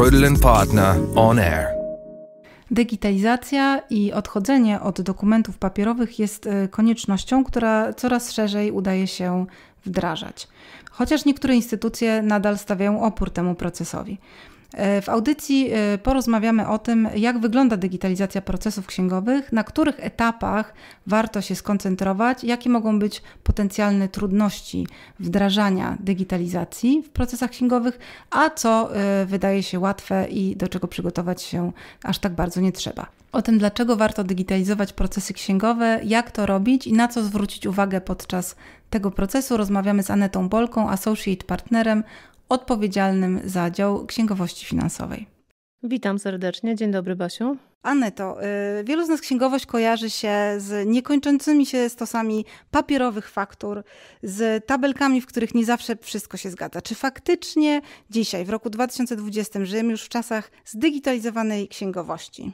Rödlen Partner On Air. Digitalizacja i odchodzenie od dokumentów papierowych jest e, koniecznością, która coraz szerzej udaje się wdrażać. Chociaż niektóre instytucje nadal stawiają opór temu procesowi. E, w audycji e, porozmawiamy o tym, jak wygląda digitalizacja procesów księgowych, na których etapach warto się skoncentrować, jakie mogą być potencjalne trudności wdrażania digitalizacji w procesach księgowych, a co e, wydaje się łatwe i do czego przygotować się aż tak bardzo nie trzeba. O tym, dlaczego warto digitalizować procesy księgowe, jak to robić i na co zwrócić uwagę podczas tego procesu, rozmawiamy z Anetą Bolką, associate partnerem odpowiedzialnym za dział księgowości finansowej. Witam serdecznie, dzień dobry Basiu. Aneto, y, wielu z nas księgowość kojarzy się z niekończącymi się stosami papierowych faktur, z tabelkami, w których nie zawsze wszystko się zgadza. Czy faktycznie dzisiaj, w roku 2020, żyjemy już w czasach zdigitalizowanej księgowości?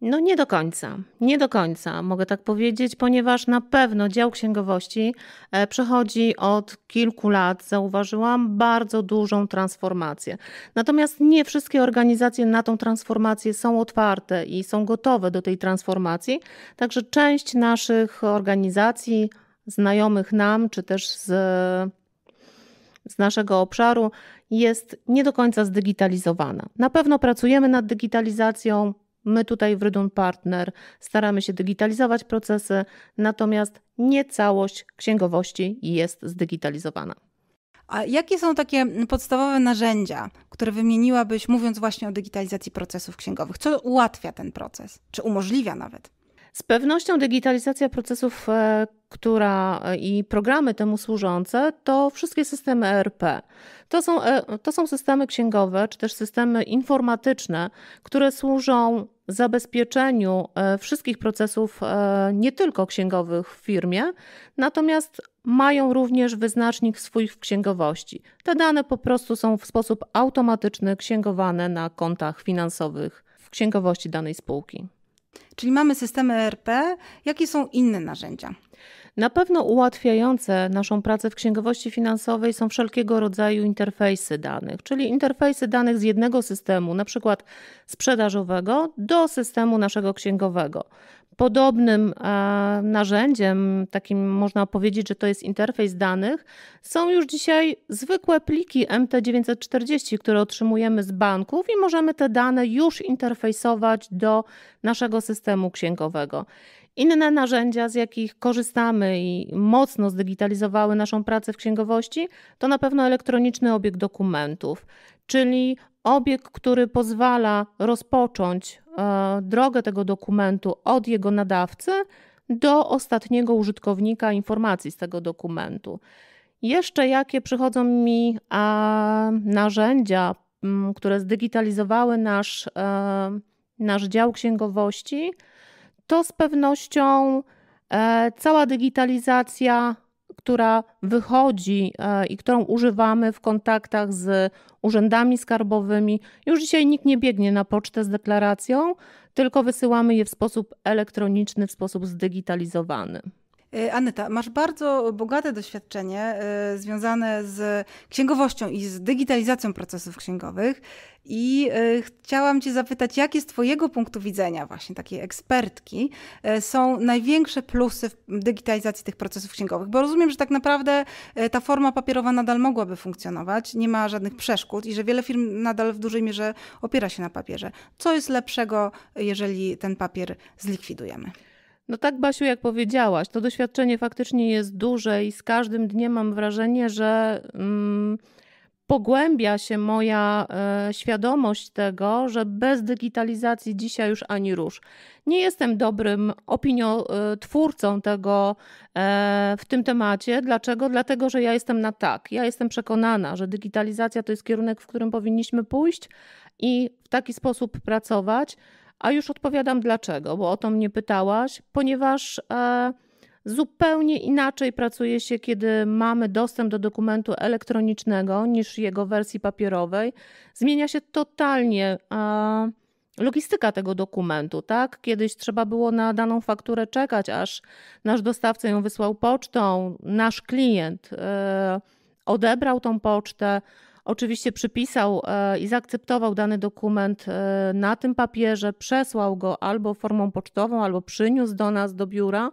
No nie do końca, nie do końca mogę tak powiedzieć, ponieważ na pewno dział księgowości e, przechodzi od kilku lat, zauważyłam, bardzo dużą transformację. Natomiast nie wszystkie organizacje na tą transformację są otwarte i są gotowe do tej transformacji, także część naszych organizacji znajomych nam, czy też z, z naszego obszaru jest nie do końca zdigitalizowana. Na pewno pracujemy nad digitalizacją, My tutaj w Rydun Partner staramy się digitalizować procesy, natomiast nie całość księgowości jest zdigitalizowana. A jakie są takie podstawowe narzędzia, które wymieniłabyś, mówiąc właśnie o digitalizacji procesów księgowych? Co ułatwia ten proces, czy umożliwia nawet? Z pewnością digitalizacja procesów, e, która e, i programy temu służące, to wszystkie systemy ERP. To są, e, to są systemy księgowe, czy też systemy informatyczne, które służą zabezpieczeniu wszystkich procesów, nie tylko księgowych w firmie, natomiast mają również wyznacznik swój w księgowości. Te dane po prostu są w sposób automatyczny księgowane na kontach finansowych w księgowości danej spółki. Czyli mamy systemy ERP. Jakie są inne narzędzia? Na pewno ułatwiające naszą pracę w księgowości finansowej są wszelkiego rodzaju interfejsy danych, czyli interfejsy danych z jednego systemu, na przykład sprzedażowego, do systemu naszego księgowego. Podobnym e, narzędziem, takim można powiedzieć, że to jest interfejs danych, są już dzisiaj zwykłe pliki MT940, które otrzymujemy z banków i możemy te dane już interfejsować do naszego systemu księgowego. Inne narzędzia, z jakich korzystamy i mocno zdigitalizowały naszą pracę w księgowości, to na pewno elektroniczny obieg dokumentów, czyli obieg, który pozwala rozpocząć e, drogę tego dokumentu od jego nadawcy do ostatniego użytkownika informacji z tego dokumentu. Jeszcze jakie przychodzą mi e, narzędzia, które zdigitalizowały nasz, e, nasz dział księgowości, to z pewnością cała digitalizacja która wychodzi e, i którą używamy w kontaktach z urzędami skarbowymi. Już dzisiaj nikt nie biegnie na pocztę z deklaracją, tylko wysyłamy je w sposób elektroniczny, w sposób zdigitalizowany. E, Aneta, masz bardzo bogate doświadczenie e, związane z księgowością i z digitalizacją procesów księgowych i e, chciałam Cię zapytać, jakie z Twojego punktu widzenia, właśnie takiej ekspertki, są największe plusy w digitalizacji tych procesów księgowych? Bo rozumiem, że tak naprawdę ta forma papierowa nadal mogłaby funkcjonować, nie ma żadnych przeszkód i że wiele firm nadal w dużej mierze opiera się na papierze. Co jest lepszego, jeżeli ten papier zlikwidujemy? No tak, Basiu, jak powiedziałaś, to doświadczenie faktycznie jest duże i z każdym dniem mam wrażenie, że mm, pogłębia się moja e, świadomość tego, że bez digitalizacji dzisiaj już ani rusz. Nie jestem dobrym opiniotwórcą e, tego e, w tym temacie. Dlaczego? Dlatego, że ja jestem na tak. Ja jestem przekonana, że digitalizacja to jest kierunek, w którym powinniśmy pójść i w taki sposób pracować a już odpowiadam dlaczego, bo o to mnie pytałaś, ponieważ e, zupełnie inaczej pracuje się, kiedy mamy dostęp do dokumentu elektronicznego niż jego wersji papierowej. Zmienia się totalnie e, logistyka tego dokumentu, tak? Kiedyś trzeba było na daną fakturę czekać, aż nasz dostawca ją wysłał pocztą, nasz klient e, odebrał tą pocztę, Oczywiście przypisał e, i zaakceptował dany dokument e, na tym papierze, przesłał go albo formą pocztową, albo przyniósł do nas do biura.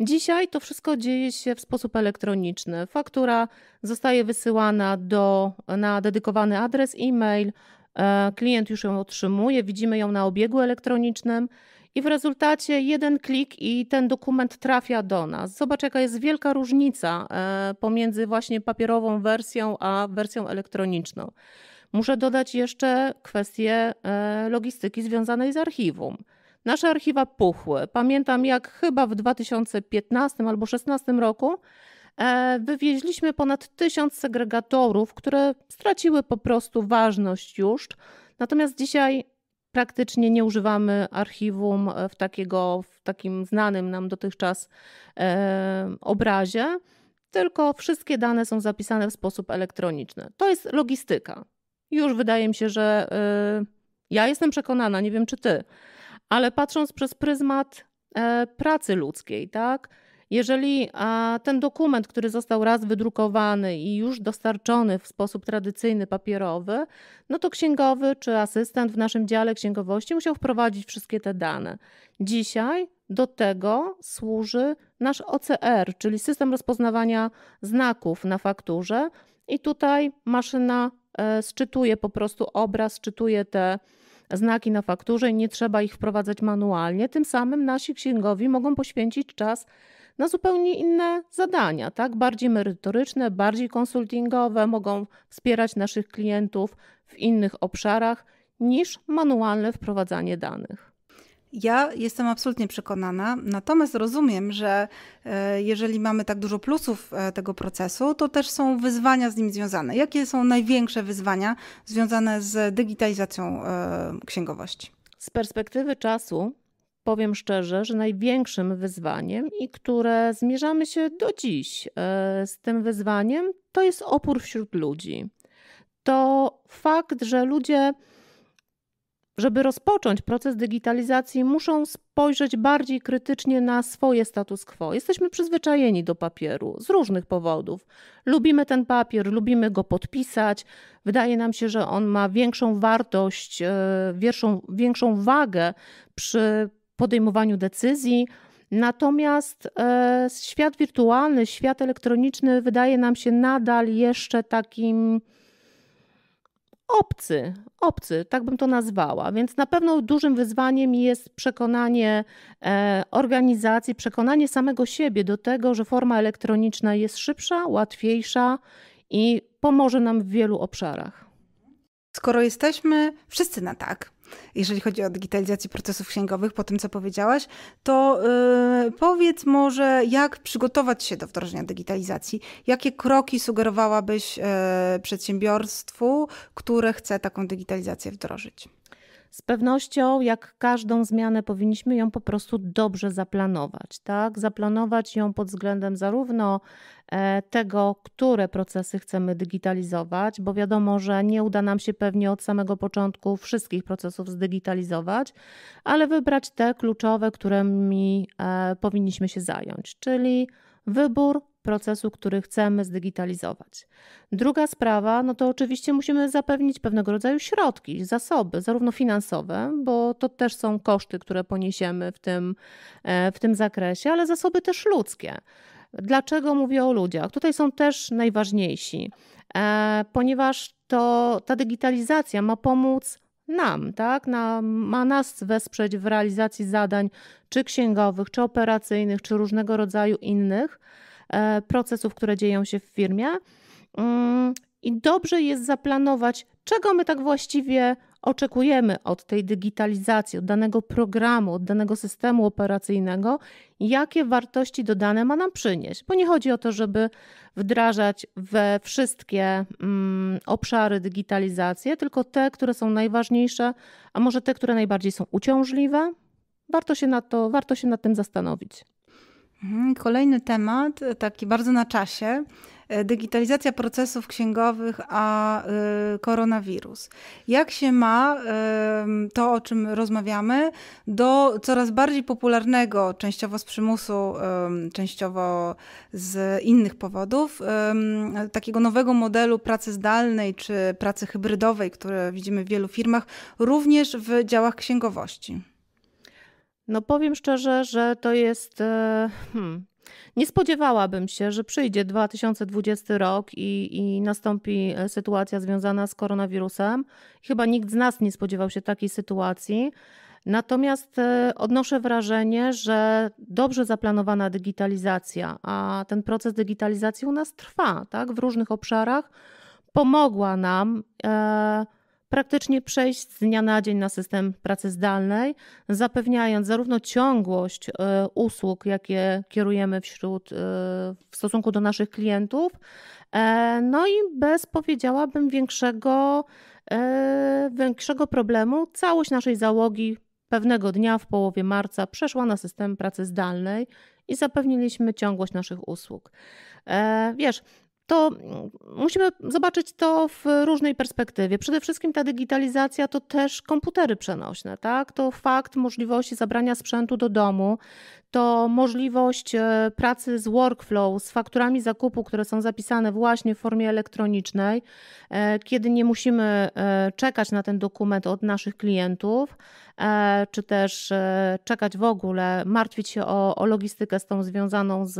Dzisiaj to wszystko dzieje się w sposób elektroniczny. Faktura zostaje wysyłana do, na dedykowany adres e-mail. E, klient już ją otrzymuje, widzimy ją na obiegu elektronicznym i w rezultacie jeden klik i ten dokument trafia do nas. Zobacz, jaka jest wielka różnica e, pomiędzy właśnie papierową wersją a wersją elektroniczną. Muszę dodać jeszcze kwestię e, logistyki związanej z archiwum. Nasze archiwa puchły. Pamiętam, jak chyba w 2015 albo 2016 roku e, wywieźliśmy ponad tysiąc segregatorów, które straciły po prostu ważność już. Natomiast dzisiaj praktycznie nie używamy archiwum w, takiego, w takim znanym nam dotychczas e, obrazie, tylko wszystkie dane są zapisane w sposób elektroniczny. To jest logistyka. Już wydaje mi się, że e, ja jestem przekonana, nie wiem czy ty, ale patrząc przez pryzmat e, pracy ludzkiej, tak? Jeżeli ten dokument, który został raz wydrukowany i już dostarczony w sposób tradycyjny, papierowy, no to księgowy czy asystent w naszym dziale księgowości musiał wprowadzić wszystkie te dane. Dzisiaj do tego służy nasz OCR, czyli system rozpoznawania znaków na fakturze, i tutaj maszyna e, sczytuje po prostu obraz, czytuje te znaki na fakturze i nie trzeba ich wprowadzać manualnie. Tym samym nasi księgowi mogą poświęcić czas na zupełnie inne zadania, tak? bardziej merytoryczne, bardziej konsultingowe, mogą wspierać naszych klientów w innych obszarach niż manualne wprowadzanie danych. Ja jestem absolutnie przekonana, natomiast rozumiem, że e, jeżeli mamy tak dużo plusów e, tego procesu, to też są wyzwania z nim związane. Jakie są największe wyzwania związane z digitalizacją e, księgowości? Z perspektywy czasu powiem szczerze, że największym wyzwaniem i które zmierzamy się do dziś e, z tym wyzwaniem, to jest opór wśród ludzi. To fakt, że ludzie, żeby rozpocząć proces digitalizacji, muszą spojrzeć bardziej krytycznie na swoje status quo. Jesteśmy przyzwyczajeni do papieru z różnych powodów. Lubimy ten papier, lubimy go podpisać. Wydaje nam się, że on ma większą wartość, e, większą, większą wagę przy podejmowaniu decyzji. Natomiast e, świat wirtualny, świat elektroniczny wydaje nam się nadal jeszcze takim obcy, obcy, tak bym to nazwała. Więc na pewno dużym wyzwaniem jest przekonanie e, organizacji, przekonanie samego siebie do tego, że forma elektroniczna jest szybsza, łatwiejsza i pomoże nam w wielu obszarach. Skoro jesteśmy wszyscy na tak, jeżeli chodzi o digitalizację procesów księgowych, po tym co powiedziałaś, to yy, powiedz może, jak przygotować się do wdrożenia digitalizacji? Jakie kroki sugerowałabyś yy, przedsiębiorstwu, które chce taką digitalizację wdrożyć? Z pewnością, jak każdą zmianę, powinniśmy ją po prostu dobrze zaplanować, tak? Zaplanować ją pod względem zarówno e, tego, które procesy chcemy digitalizować, bo wiadomo, że nie uda nam się pewnie od samego początku wszystkich procesów zdigitalizować, ale wybrać te kluczowe, którymi e, powinniśmy się zająć, czyli wybór, procesu, który chcemy zdigitalizować. Druga sprawa, no to oczywiście musimy zapewnić pewnego rodzaju środki, zasoby, zarówno finansowe, bo to też są koszty, które poniesiemy w tym, e, w tym zakresie, ale zasoby też ludzkie. Dlaczego mówię o ludziach? Tutaj są też najważniejsi, e, ponieważ to ta digitalizacja ma pomóc nam, tak? Na, ma nas wesprzeć w realizacji zadań czy księgowych, czy operacyjnych, czy różnego rodzaju innych E, procesów, które dzieją się w firmie. Mm, I dobrze jest zaplanować, czego my tak właściwie oczekujemy od tej digitalizacji, od danego programu, od danego systemu operacyjnego, jakie wartości dodane ma nam przynieść. Bo nie chodzi o to, żeby wdrażać we wszystkie mm, obszary digitalizację, tylko te, które są najważniejsze, a może te, które najbardziej są uciążliwe. Warto się, na to, warto się nad tym zastanowić. Mhm, kolejny temat, e, taki bardzo na czasie. E, digitalizacja procesów księgowych, a e, koronawirus. Jak się ma to, o czym rozmawiamy, do coraz bardziej popularnego, częściowo z przymusu, częściowo z innych powodów, takiego nowego modelu pracy zdalnej czy pracy hybrydowej, które widzimy w wielu firmach, również w działach księgowości? No powiem szczerze, że to jest. E, hmm, nie spodziewałabym się, że przyjdzie 2020 rok i, i nastąpi e, sytuacja związana z koronawirusem. Chyba nikt z nas nie spodziewał się takiej sytuacji. Natomiast e, odnoszę wrażenie, że dobrze zaplanowana digitalizacja, a ten proces digitalizacji u nas trwa tak, w różnych obszarach, pomogła nam. E, praktycznie przejść z dnia na dzień na system pracy zdalnej, zapewniając zarówno ciągłość e, usług, jakie kierujemy wśród, e, w stosunku do naszych klientów, e, no i bez, powiedziałabym, większego, większego problemu całość naszej załogi pewnego dnia w połowie marca przeszła na system pracy zdalnej i zapewniliśmy ciągłość naszych usług. Wiesz, to musimy zobaczyć to w różnej perspektywie. Przede wszystkim ta digitalizacja to też komputery przenośne, tak? To fakt możliwości zabrania sprzętu do domu, to możliwość e, pracy z workflow, z fakturami zakupu, które są zapisane właśnie w formie elektronicznej, e, kiedy nie musimy e, czekać na ten dokument od naszych klientów, czy też czekać w ogóle, martwić się o, o logistykę z tą związaną z,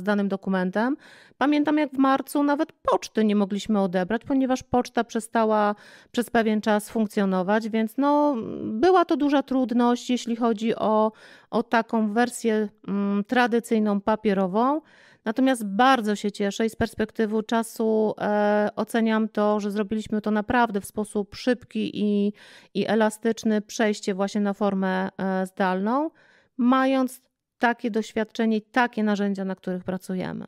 z danym dokumentem. Pamiętam, jak w marcu nawet poczty nie mogliśmy odebrać, ponieważ poczta przestała przez pewien czas funkcjonować, więc no, była to duża trudność, jeśli chodzi o, o taką wersję wersję mm, tradycyjną, papierową. Natomiast bardzo się cieszę i z perspektywy czasu e, oceniam to, że zrobiliśmy to naprawdę w sposób szybki i, i elastyczny przejście właśnie na formę e, zdalną, mając takie doświadczenie i takie narzędzia, na których pracujemy.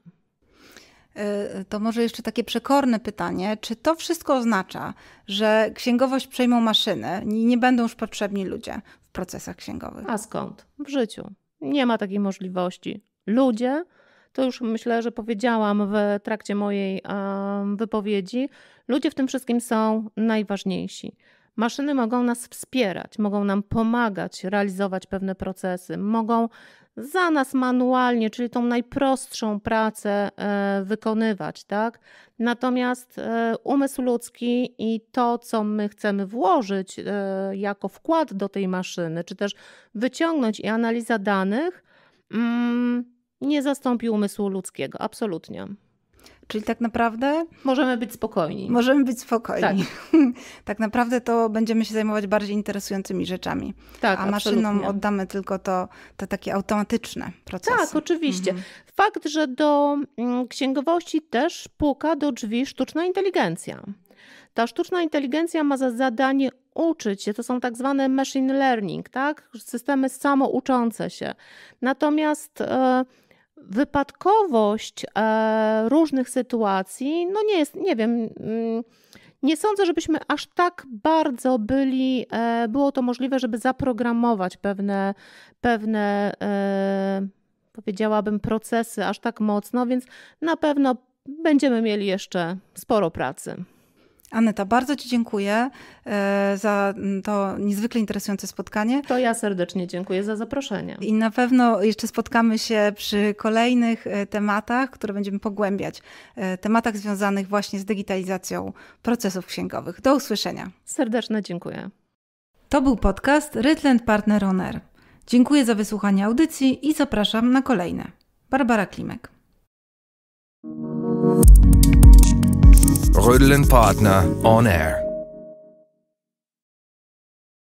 E, to może jeszcze takie przekorne pytanie, czy to wszystko oznacza, że księgowość przejmą maszyny i nie będą już potrzebni ludzie w procesach księgowych? A skąd? W życiu. Nie ma takiej możliwości. Ludzie, to już myślę, że powiedziałam w trakcie mojej wypowiedzi, ludzie w tym wszystkim są najważniejsi. Maszyny mogą nas wspierać, mogą nam pomagać realizować pewne procesy, mogą za nas manualnie, czyli tą najprostszą pracę e, wykonywać, tak? Natomiast e, umysł ludzki i to, co my chcemy włożyć e, jako wkład do tej maszyny, czy też wyciągnąć i analiza danych, mm, nie zastąpi umysłu ludzkiego, absolutnie. Czyli tak naprawdę. Możemy być spokojni. Możemy być spokojni. Tak, tak naprawdę to będziemy się zajmować bardziej interesującymi rzeczami. Tak, a maszynom oddamy tylko to, te takie automatyczne procesy. Tak, oczywiście. Mhm. Fakt, że do mm, księgowości też puka do drzwi sztuczna inteligencja. Ta sztuczna inteligencja ma za zadanie uczyć się, to są tak zwane machine learning, tak? Systemy samouczące się. Natomiast. Yy, wypadkowość e, różnych sytuacji, no nie jest, nie wiem, mm, nie sądzę, żebyśmy aż tak bardzo byli, e, było to możliwe, żeby zaprogramować pewne, pewne e, powiedziałabym, procesy aż tak mocno, więc na pewno będziemy mieli jeszcze sporo pracy. Aneta, bardzo Ci dziękuję e, za mm, to niezwykle interesujące spotkanie. To ja serdecznie dziękuję za zaproszenie. I na pewno jeszcze spotkamy się przy kolejnych e, tematach, które będziemy pogłębiać. E, tematach związanych właśnie z digitalizacją procesów księgowych. Do usłyszenia. Serdeczne dziękuję. To był podcast Rytland Partner On Air. Dziękuję za wysłuchanie audycji i zapraszam na kolejne. Barbara Klimek. Rödel Partner on Air.